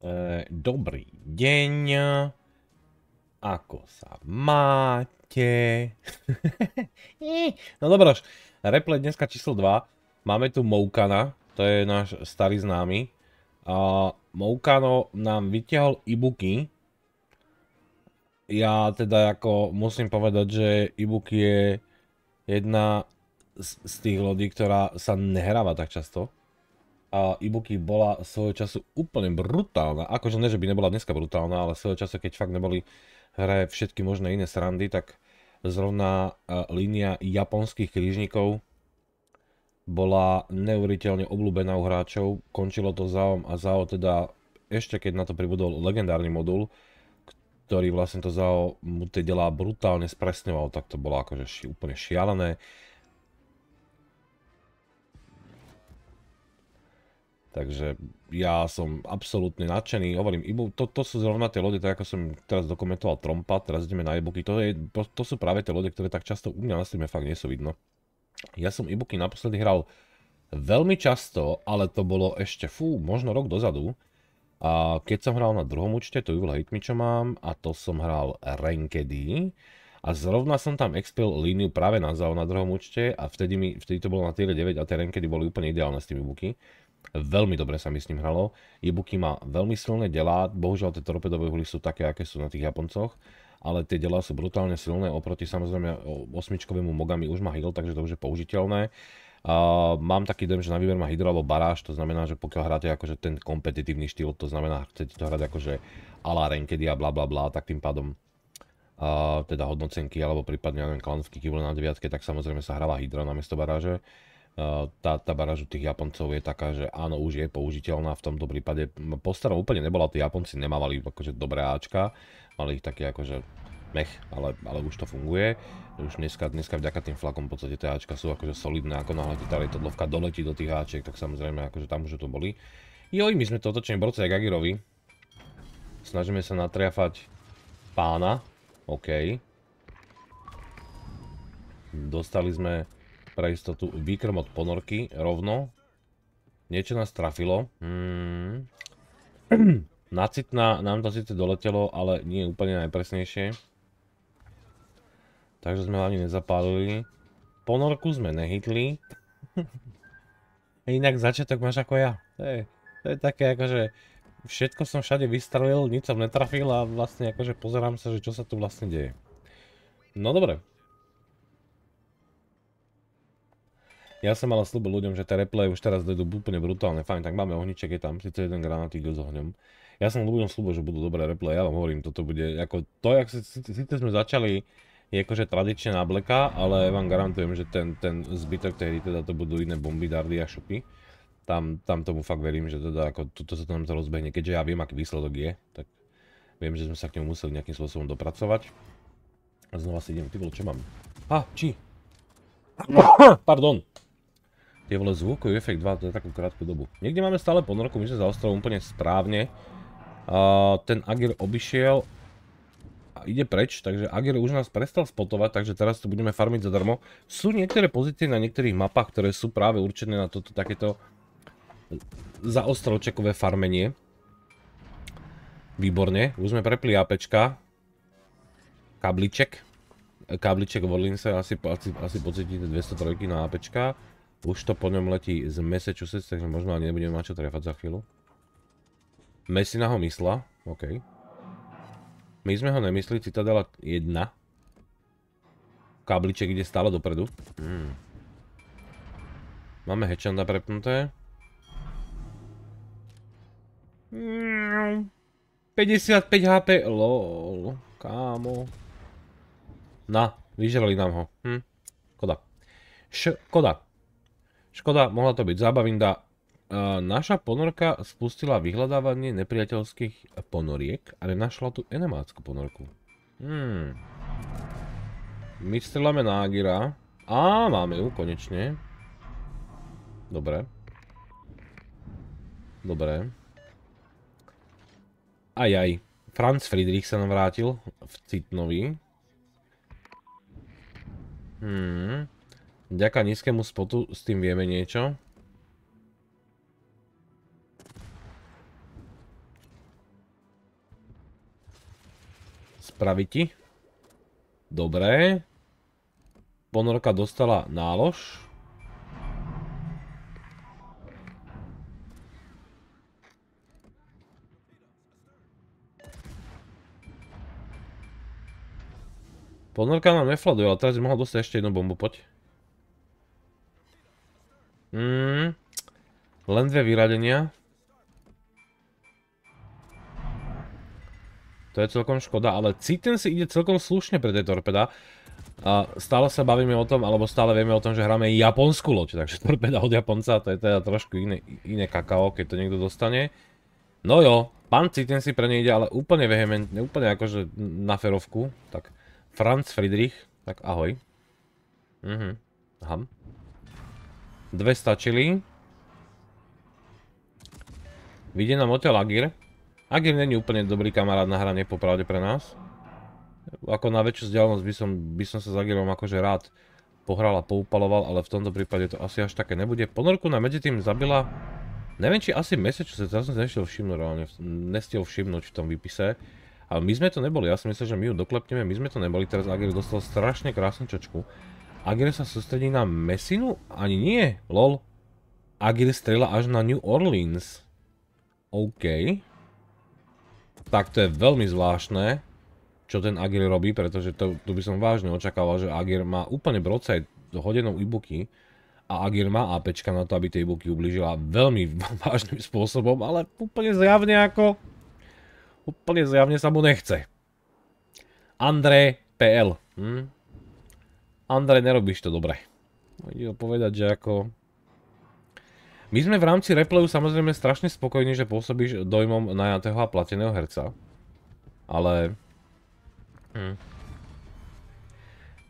E, dobrý deň, ako sa máte? no dobroš, replay dneska číslo 2, máme tu Moukana, to je náš starý známy. A Moukano nám vytiahol e-booky. Ja teda ako musím povedať, že e-book je jedna z, z tých lodí, ktorá sa nehráva tak často a e-booky bola svojho času úplne brutálna. Akože ne, že by nebola dneska brutálna, ale svojho času, keď fakt neboli hre všetky možné iné srandy, tak zrovna e, línia japonských krížnikov bola neuveriteľne obľúbená u hráčov. Končilo to záom a záo teda ešte keď na to pribudol legendárny modul, ktorý vlastne to záo mu delá brutálne spresňoval, tak to bolo akože úplne šialené. Takže ja som absolútne nadšený, hovorím, e to, to sú zrovna tie lode, tak ako som teraz dokumentoval Trompa, teraz ideme na e-booky, to, je, to sú práve tie lode, ktoré tak často u mňa na streame fakt nie sú vidno. Ja som e-booky naposledy hral veľmi často, ale to bolo ešte, fú, možno rok dozadu, a keď som hral na druhom účte, to Evil Hate Me, čo mám, a to som hral Rankedy, a zrovna som tam expel líniu práve na zau na druhom účte a vtedy, mi, vtedy to bolo na tier 9 a tie rankedy boli úplne ideálne s tými e-booky. Veľmi dobre sa mi s ním hralo. Ibuki má veľmi silné delá, bohužiaľ tie torpedové huly sú také, aké sú na tých Japoncoch, ale tie delá sú brutálne silné oproti samozrejme osmičkovému Mogami už má heal, takže to už je použiteľné. mám taký dojem, že na výber má hydro alebo baráž, to znamená, že pokiaľ hráte akože ten kompetitívny štýl, to znamená, chcete to hrať akože a la Renkedy a blablabla, tak tým pádom teda hodnocenky alebo prípadne, klanovky, keď na deviatke, tak samozrejme sa hráva hydro namiesto baráže. Eh, tá, tá baráž u tých Japoncov je taká, že áno, už je použiteľná v tomto prípade. starom úplne nebola, tí Japonci nemávali akože dobré Ačka, mali ich také akože mech, ale, ale už to funguje. Už dneska, dneska vďaka tým flakom v podstate tie Ačka sú akože solidné, ako náhle ti tá lietadlovka doletí do tých Aček, tak samozrejme akože tam už to boli. Joj, my sme to otočení Borce Gagirovi. Snažíme sa natriafať pána. OK. Dostali sme pre istotu výkrm od ponorky rovno. Niečo nás trafilo. Hmm. Nacitná nám to síce doletelo, ale nie úplne najpresnejšie. Takže sme hlavne nezapálili. Ponorku sme nehytli. Inak začiatok máš ako ja. To je, to je také akože všetko som všade vystrelil, nič som netrafil a vlastne akože pozerám sa, že čo sa tu vlastne deje. No dobre, Ja som ale slúbil ľuďom, že tie replay už teraz dojdú úplne brutálne. Fajn, tak máme ohniček, je tam sice jeden granátik s ohňom. Ja som ľuďom slúbil, že budú dobré replay, ja vám hovorím, toto bude, ako to, jak síce sme začali, je akože tradične na bleka, ale vám garantujem, že ten, ten zbytok tej hry, teda to budú iné bomby, dardy a šupy. Tam, tam tomu fakt verím, že teda ako toto sa tam to rozbehne, keďže ja viem, aký výsledok je, tak viem, že sme sa k nemu museli nejakým spôsobom dopracovať. A znova si idem, ty vole, čo mám? Ha, či? No. Pardon. Tie vole zvukový efekt 2 za takú krátku dobu. Niekde máme stále ponorku, my sme zaostali úplne správne. ten Agir obišiel a ide preč, takže Agir už nás prestal spotovať, takže teraz to budeme farmiť zadarmo. Sú niektoré pozície na niektorých mapách, ktoré sú práve určené na toto takéto zaostrovčekové farmenie. Výborne, už sme prepli APčka. Kabliček. Kabliček v sa asi, asi, pocítite 203 na APčka. Už to po ňom letí z Massachusetts, takže možno ani nebudeme mať čo trefať za chvíľu. Messina ho mysla, OK. My sme ho nemysli, Citadela 1. Kabliček ide stále dopredu. Hmm. Máme Hečanda prepnuté. 55 HP, lol, kámo. Na, vyžrali nám ho. Hm, škoda. Škoda. Škoda, mohla to byť zábavinda. Naša ponorka spustila vyhľadávanie nepriateľských ponoriek a nenašla tu enemácku ponorku. Hmm. My strelame na Agira. Á, máme ju, konečne. Dobre. Dobre. Ajaj. Franz Friedrich sa nám vrátil v Citnovi. Hmm. Ďaká nízkému spotu s tým vieme niečo. Spravi ti. Dobré. Ponorka dostala nálož. Ponorka nám nefladuje, ale teraz by mohla dostať ešte jednu bombu, poď. Hmm, len dve vyradenia. To je celkom škoda, ale Citen si ide celkom slušne pre tej torpeda. A stále sa bavíme o tom, alebo stále vieme o tom, že hráme japonskú loď, takže torpeda od Japonca, to je teda trošku iné, iné kakao, keď to niekto dostane. No jo, pán Citen si pre nej ide, ale úplne vehementne, úplne akože na ferovku. Tak Franz Friedrich, tak ahoj. Mhm, aha. Dve stačili. Vyjde nám odtiaľ Agir. Agir není úplne dobrý kamarát na hranie popravde pre nás. Ako na väčšiu vzdialenosť by som, by som sa s Agirom akože rád pohral a poupaloval, ale v tomto prípade to asi až také nebude. Ponorku na medzi tým zabila, neviem či asi Massachusetts, teraz som si nešiel všimnúť reálne, nestiel všimnúť v tom výpise. Ale my sme to neboli, ja si myslel, že my ju doklepneme, my sme to neboli, teraz Agir dostal strašne krásnu čočku. Agir sa sústredí na Messinu? Ani nie, lol. Agir strela až na New Orleans. OK. Tak to je veľmi zvláštne, čo ten Agir robí, pretože to, tu by som vážne očakával, že Agir má úplne brocaj hodenou e-booky a Agir má APčka na to, aby tej ibuky ublížila veľmi vážnym spôsobom, ale úplne zjavne ako... Úplne zjavne sa mu nechce. André PL. Hm? Andrej, nerobíš to dobre. Ide povedať, že ako... My sme v rámci replayu samozrejme strašne spokojní, že pôsobíš dojmom najatého a plateného herca. Ale... Hm.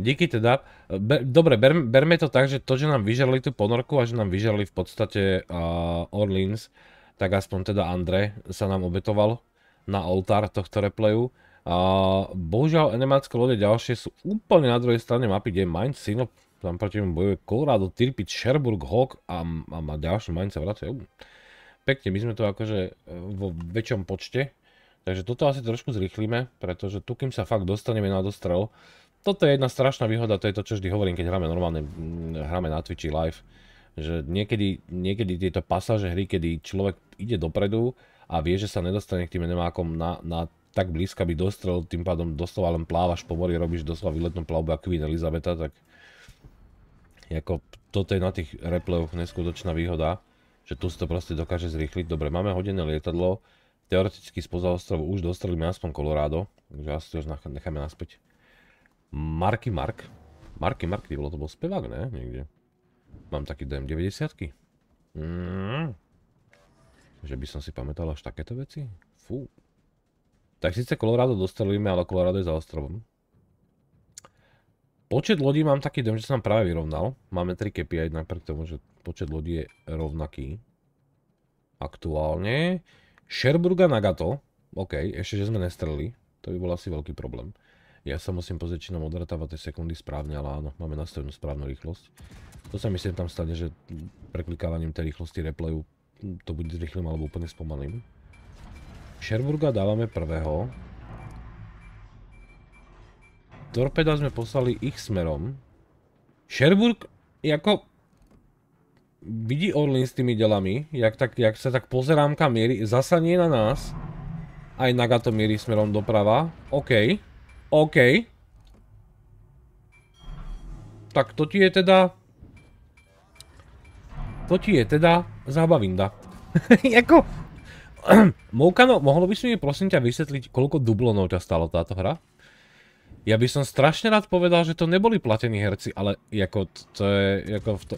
Díky teda. Be dobre, ber berme to tak, že to, že nám vyžerali tú ponorku a že nám vyžerali v podstate uh, Orleans, tak aspoň teda Andre sa nám obetoval na oltár tohto replayu bohužiaľ, enemácké lode ďalšie sú úplne na druhej strane mapy, kde je Mainz, Sino, tam proti mi bojuje Colorado, Tirpitz, Sherburg, Hawk a, a, a ďalší Mainz sa vracajú. Pekne, my sme to akože e, vo väčšom počte, takže toto asi trošku zrýchlime, pretože tu kým sa fakt dostaneme na dostrel, toto je jedna strašná výhoda, to je to, čo vždy hovorím, keď hráme normálne, mm, hráme na Twitchi live, že niekedy, niekedy tieto pasáže hry, kedy človek ide dopredu a vie, že sa nedostane k tým enemákom na, na tak blízka by dostrel, tým pádom doslova len plávaš po mori, robíš doslova výletnú plavbu a Queen Elizabeta, tak ako toto je na tých replayoch neskutočná výhoda, že tu si to proste dokáže zrýchliť. Dobre, máme hodené lietadlo, teoreticky spoza ostrovu už dostrelíme aspoň Colorado, takže asi to už necháme naspäť. Marky Mark, Marky Mark, kde bolo to bol spevák, ne? Niekde. Mám taký DM 90 -ky. Mm. Že by som si pamätal až takéto veci? Fú. Tak síce Colorado dostrelujeme, ale Colorado je za ostrovom. Počet lodí mám taký dom, že sa nám práve vyrovnal. Máme 3 kepy aj napriek tomu, že počet lodí je rovnaký. Aktuálne. Sherburga Nagato. OK, ešte že sme nestreli. To by bol asi veľký problém. Ja sa musím pozrieť, či nám odratáva tie sekundy správne, ale áno, máme nastavenú správnu rýchlosť. To sa myslím tam stane, že preklikávaním tej rýchlosti replayu to bude rýchlym alebo úplne spomalým. Šerburga dávame prvého. Torpeda sme poslali ich smerom. Šerburg ako... Vidí Orlin s tými delami, jak, tak, jak sa tak pozerám kam mierí, zasa nie na nás. Aj na to mierí smerom doprava. OK. OK. Tak to ti je teda... To ti je teda zábavinda. jako, Moukano, mohlo by si mi prosím ťa vysvetliť, koľko dublonov ťa stalo táto hra? Ja by som strašne rád povedal, že to neboli platení herci, ale ako to je, ako v to,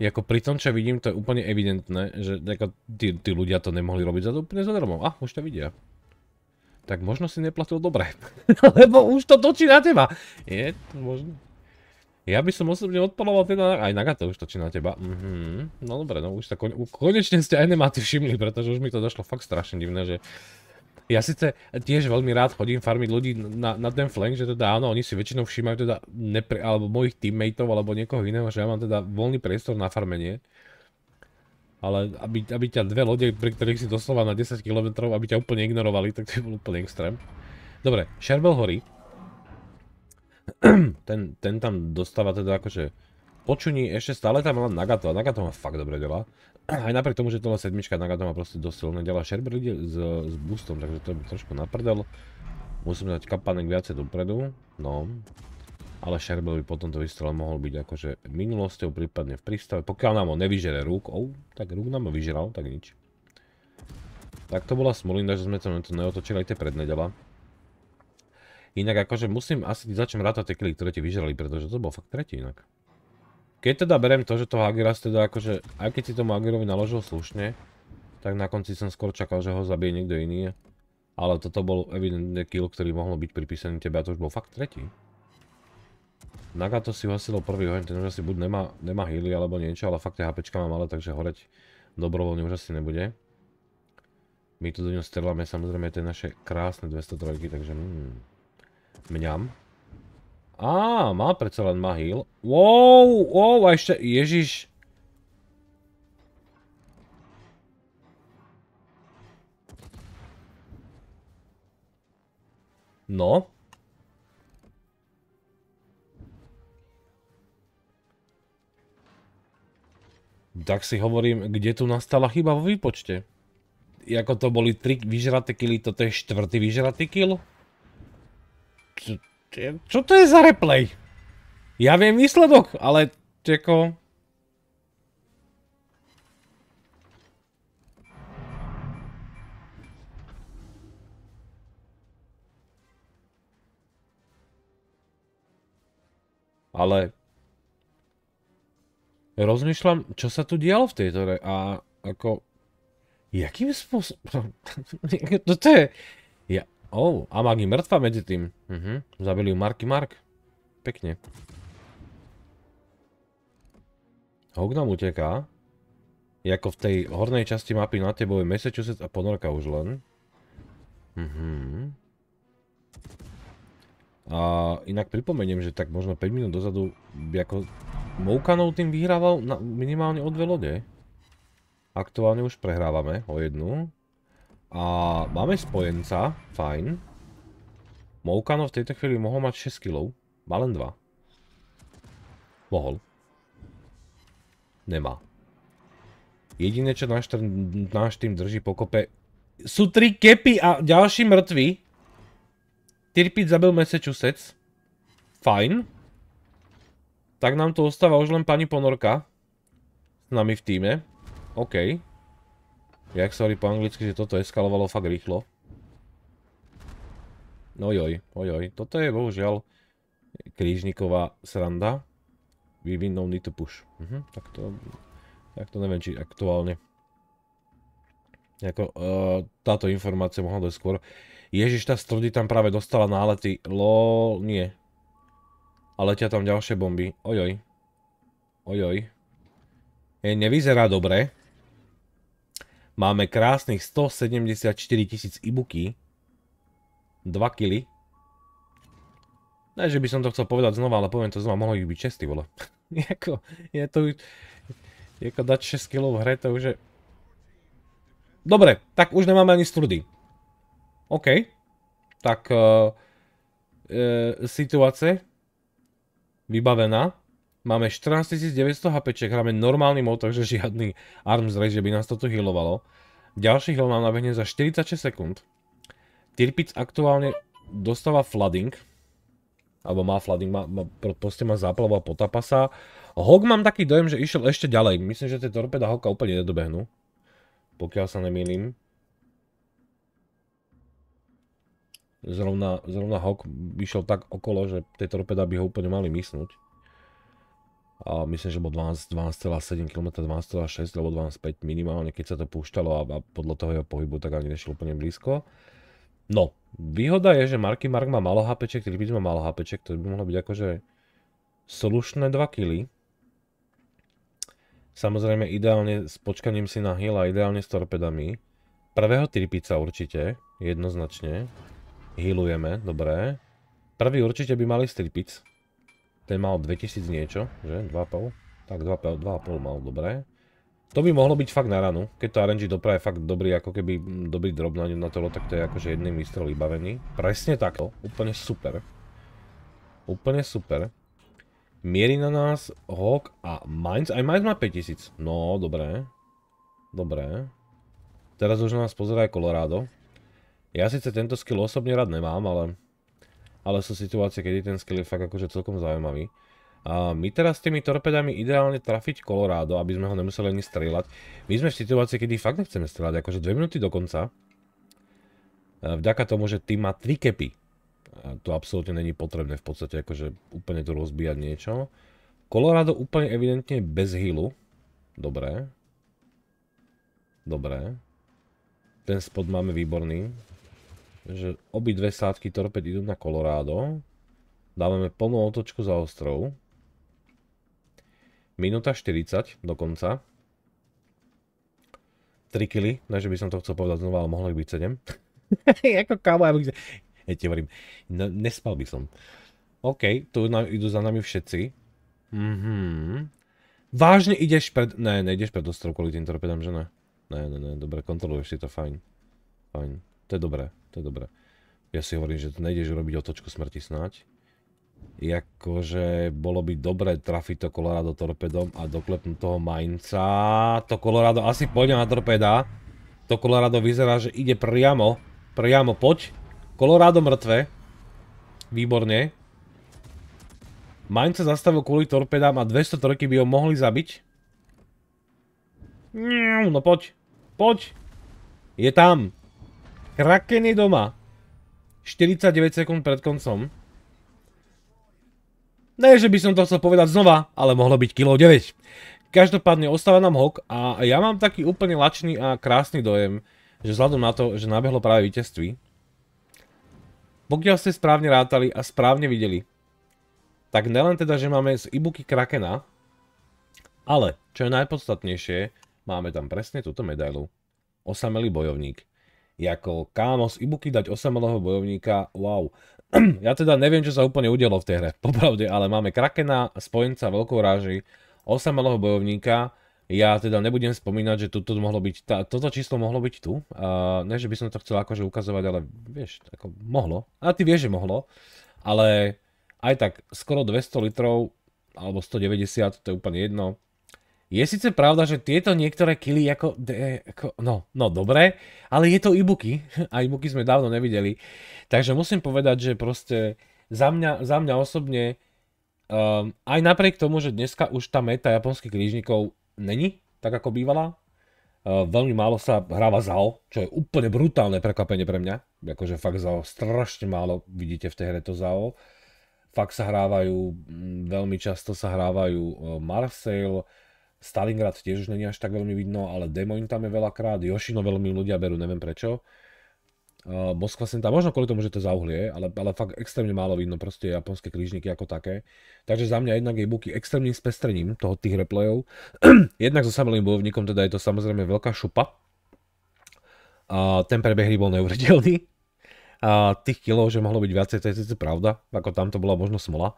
Jako pri tom, čo vidím, to je úplne evidentné, že ako tí, tí ľudia to nemohli robiť za to úplne zadarmo. A, už to vidia. Tak možno si neplatil dobre, lebo už to točí na teba. Je to možno. Ja by som osobne odpaloval teda, aj Nagata už točí na teba. Mhm. No dobre, no už sa kon, konečne ste aj nemáte všimli, pretože už mi to došlo fakt strašne divné, že ja síce tiež veľmi rád chodím farmiť ľudí na, na ten flank, že teda áno, oni si väčšinou všímajú teda nepre, alebo mojich teammateov alebo niekoho iného, že ja mám teda voľný priestor na farmenie. Ale aby, aby ťa dve lode, pri ktorých si doslova na 10 km, aby ťa úplne ignorovali, tak to je bol úplne extrém. Dobre, Sherbel horí. ten, ten tam dostáva teda akože počuní, ešte stále tam len Nagato a Nagato má fakt dobre dela. Aj napriek tomu, že tohle sedmička Nagato má proste dosť silné dela. Sherber ide s, s boostom, takže to by trošku naprdel. Musím dať kapanek viacej dopredu, no. Ale Sherber by potom to vystrelo mohol byť akože minulosťou, prípadne v prístave. Pokiaľ nám ho nevyžere rúk, oh, tak rúk nám ho vyžeral, tak nič. Tak to bola smolinda, že sme to neotočili aj tie dela. Inak akože musím asi začať rátať tie kily, ktoré ti vyžrali, pretože to bol fakt tretí inak. Keď teda berem to, že toho Agiras teda akože, aj keď si tomu Agirovi naložil slušne, tak na konci som skôr čakal, že ho zabije niekto iný. Ale toto bol evidentne kill, ktorý mohol byť pripísaný tebe a to už bol fakt tretí. Nagato si hasilo prvý hoň, ten už asi buď nemá, nemá healy alebo niečo, ale fakt tie HPčka má malé, takže horeť dobrovoľne už asi nebude. My tu do ňo strelame samozrejme tie naše krásne 203, takže hmm. Mňam. Á, má predsa len má heal. Wow, wow, a ešte, ježiš. No. Tak si hovorím, kde tu nastala chyba vo výpočte. Jako to boli 3 vyžraté kily, toto je štvrtý vyžratý kill. Čo to je za replay? Ja viem výsledok, ale Čeko... Ale... Rozmýšľam, čo sa tu dialo v tejto re... A ako... Jakým spôsobom... Toto je... Ja, Oh, Magi mŕtva medzi tým. Uh-huh. Zabili ju Marky Mark. Pekne. Hog nám uteká. Je ako v tej hornej časti mapy na tebou je Massachusetts a ponorka už len. Mhm. Uh-huh. A inak pripomeniem, že tak možno 5 minút dozadu by ako Moukanov tým vyhrával na minimálne o dve lode. Aktuálne už prehrávame o jednu. A máme spojenca, fajn. Moukano v tejto chvíli mohol mať 6 kg, má len 2. Mohol. Nemá. Jediné, čo náš, náš tým drží pokope, sú tri kepy a ďalší mŕtvi. Tirpit zabil Massachusetts. Fajn. Tak nám tu ostáva už len pani Ponorka. S nami v týme. OK. Jak sa hovorí po anglicky, že toto eskalovalo fakt rýchlo. No joj, ojoj, toto je bohužiaľ krížniková sranda. We win no need to push. Mhm, tak to, tak to neviem, či aktuálne. Jako, eh, táto informácia mohla dojsť skôr. Ježiš, tá strudy tam práve dostala nálety. Lol, nie. A letia tam ďalšie bomby. Ojoj. Ojoj. E, nevyzerá dobre. Máme krásnych 174 tisíc e-booky. 2 kily. Ne, že by som to chcel povedať znova, ale poviem to znova, mohlo ich byť 6, vole. jako, je to už... Jako dať 6 kg v hre, to už je... Dobre, tak už nemáme ani strudy. OK. Tak... Uh, e, Vybavená. Máme 14 900 HP, hráme normálny mod, takže žiadny arms race, že by nás toto healovalo. Ďalší heal nám nabehne za 46 sekúnd. Tirpic aktuálne dostáva flooding. Alebo má flooding, má, má, proste má záplavu a potápa sa. Hog mám taký dojem, že išiel ešte ďalej. Myslím, že tie torpeda Hoka úplne nedobehnú. Pokiaľ sa nemýlim. Zrovna, zrovna Hog išiel tak okolo, že tie torpeda by ho úplne mali mysnúť a myslím, že bol 12,7 km, 12,6 alebo 12,5 minimálne, keď sa to púšťalo a, a podľa toho jeho pohybu tak ani nešiel úplne blízko. No, výhoda je, že Marky Mark má malo HP, ktorý by má malo HP, to by mohlo byť akože slušné 2 kg. Samozrejme ideálne s počkaním si na heal a ideálne s torpedami. Prvého tripica určite, jednoznačne. Healujeme, dobré. Prvý určite by mali stripic, ten mal 2000 niečo, že? 2,5? Tak 2,5 mal, dobré. To by mohlo byť fakt na ranu. Keď to RNG dopraje fakt dobrý, ako keby dobrý drob na, na telo, tak to je akože jedným výstrel vybavený. Presne takto. Úplne super. Úplne super. Mierí na nás Hawk a Mainz. Aj Mainz má 5000. No, dobré. Dobré. Teraz už na nás pozerá aj Colorado. Ja síce tento skill osobne rád nemám, ale ale sú situácie, kedy ten skill je fakt akože celkom zaujímavý. A my teraz s tými torpedami ideálne trafiť Colorado, aby sme ho nemuseli ani strieľať. My sme v situácii, kedy fakt nechceme strieľať, akože 2 minúty dokonca. E, vďaka tomu, že tým má tri kepy. E, to absolútne není potrebné v podstate, akože úplne tu rozbíjať niečo. Colorado úplne evidentne bez healu. Dobre. Dobre. Ten spod máme výborný že dve sádky torped idú na Colorado. Dávame plnú otočku za ostrov. Minúta 40 dokonca. 3 kily, takže že by som to chcel povedať znova, ale mohlo byť 7. Ako kámo, ja by... Ja ti hovorím, no, nespal by som. OK, tu na, idú za nami všetci. Mhm. Vážne ideš pred... Ne, nejdeš pred ostrov kvôli tým torpedám, že ne? Ne, ne, ne, dobre, kontroluješ si to, fajn. Fajn, to je dobré. To je dobré. Ja si hovorím, že to nejdeš robiť otočku smrti snáď. Jakože bolo by dobré trafiť to Colorado torpedom a doklepnúť toho Mainca. To Colorado asi pôjde na torpeda. To Colorado vyzerá, že ide priamo. Priamo, poď. Colorado mŕtve. Výborne. Mainca zastavil kvôli torpedám a 203 by ho mohli zabiť. No poď. Poď. Je tam. Kraken je doma. 49 sekúnd pred koncom. Ne, že by som to chcel povedať znova, ale mohlo byť kilo 9. Každopádne ostáva nám hok a ja mám taký úplne lačný a krásny dojem, že vzhľadom na to, že nabehlo práve víťazství, pokiaľ ste správne rátali a správne videli, tak nelen teda, že máme z e-booky Krakena, ale, čo je najpodstatnejšie, máme tam presne túto medailu. Osamelý bojovník ako kámo z Ibuky dať osamelého bojovníka, wow. ja teda neviem, čo sa úplne udialo v tej hre, popravde, ale máme Krakena, spojenca veľkou ráži osamelého bojovníka, ja teda nebudem spomínať, že toto, mohlo byť, tá, toto číslo mohlo byť tu. Uh, ne, že by som to chcel akože ukazovať, ale vieš, ako mohlo. A ty vieš, že mohlo. Ale aj tak skoro 200 litrov, alebo 190, to je úplne jedno. Je síce pravda, že tieto niektoré kily ako, ako no, no dobre, ale je to booky. a e-booky sme dávno nevideli. Takže musím povedať, že proste za mňa, za mňa osobne um, aj napriek tomu, že dneska už tá meta japonských krížnikov není tak ako bývala, uh, veľmi málo sa hráva ZAO, čo je úplne brutálne prekvapenie pre mňa. Akože fakt ZAO, strašne málo vidíte v tej hre to ZAO. Fakt sa hrávajú, veľmi často sa hrávajú ehm, Marseille, Stalingrad tiež už není až tak veľmi vidno, ale Demoin tam je veľakrát, Jošino veľmi ľudia berú, neviem prečo. Uh, Moskva sem tam, možno kvôli tomu, že to zauhlie, ale, ale fakt extrémne málo vidno proste japonské krížniky ako také. Takže za mňa jednak je Buky extrémnym spestrením toho tých replayov. jednak so samým bojovníkom, teda je to samozrejme veľká šupa. A uh, ten prebeh bol neuvrdelný. A uh, tých kilov, že mohlo byť viacej, to je síce pravda, ako tam to bola možno smola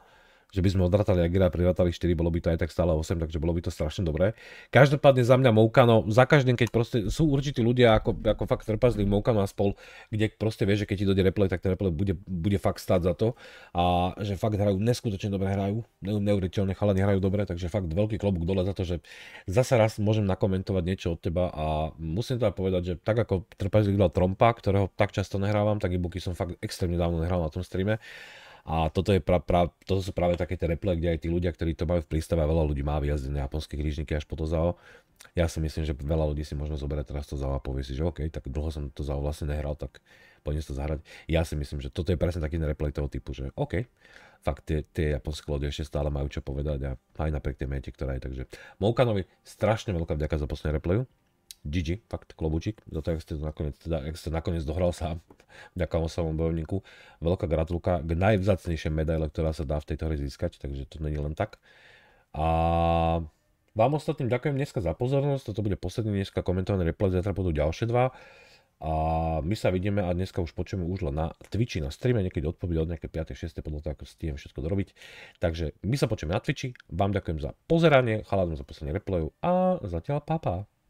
že by sme odratali Agera a prirátali 4, bolo by to aj tak stále 8, takže bolo by to strašne dobré. Každopádne za mňa Moukano, za každým, keď proste sú určití ľudia ako, ako fakt trpazlí Moukano a spol, kde proste vieš, že keď ti dojde replay, tak ten replay bude, bude fakt stáť za to a že fakt hrajú, neskutočne dobre hrajú, neuveriteľne chalani hrajú dobre, takže fakt veľký klobúk dole za to, že zase raz môžem nakomentovať niečo od teba a musím teda povedať, že tak ako trpazli dal Trompa, ktorého tak často nehrávam, tak Buky som fakt extrémne dávno nehral na tom streame a toto, je pra, pra, toto sú práve také tie replay, kde aj tí ľudia, ktorí to majú v prístave, a veľa ľudí má vyjazdené japonské krížniky až po to zao. Ja si myslím, že veľa ľudí si možno zoberie teraz to zao a povie si, že OK, tak dlho som to zao vlastne nehral, tak poďme to zahrať. Ja si myslím, že toto je presne taký replay toho typu, že OK, fakt tie, tie japonské lode ešte stále majú čo povedať a aj napriek tej mete, ktorá je. Takže Moukanovi strašne veľká vďaka za posledné replayu. GG, fakt klobučík, za to, jak ste, nakoniec, teda, jak ste nakoniec dohral sám, vďaka samom bojovníku. Veľká gratulka k najvzácnejšej medaile, ktorá sa dá v tejto hre získať, takže to není len tak. A vám ostatným ďakujem dneska za pozornosť, toto bude posledný dneska komentovaný replay, zajtra budú ďalšie dva. A my sa vidíme a dneska už počujeme už len na Twitchi, na streame, niekedy odpovede od nejaké 5. 6. podľa toho, ako stíhem všetko dorobiť. Takže my sa počujeme na Twitchi, vám ďakujem za pozeranie, chaladom za posledný replay a zatiaľ papa. Pa.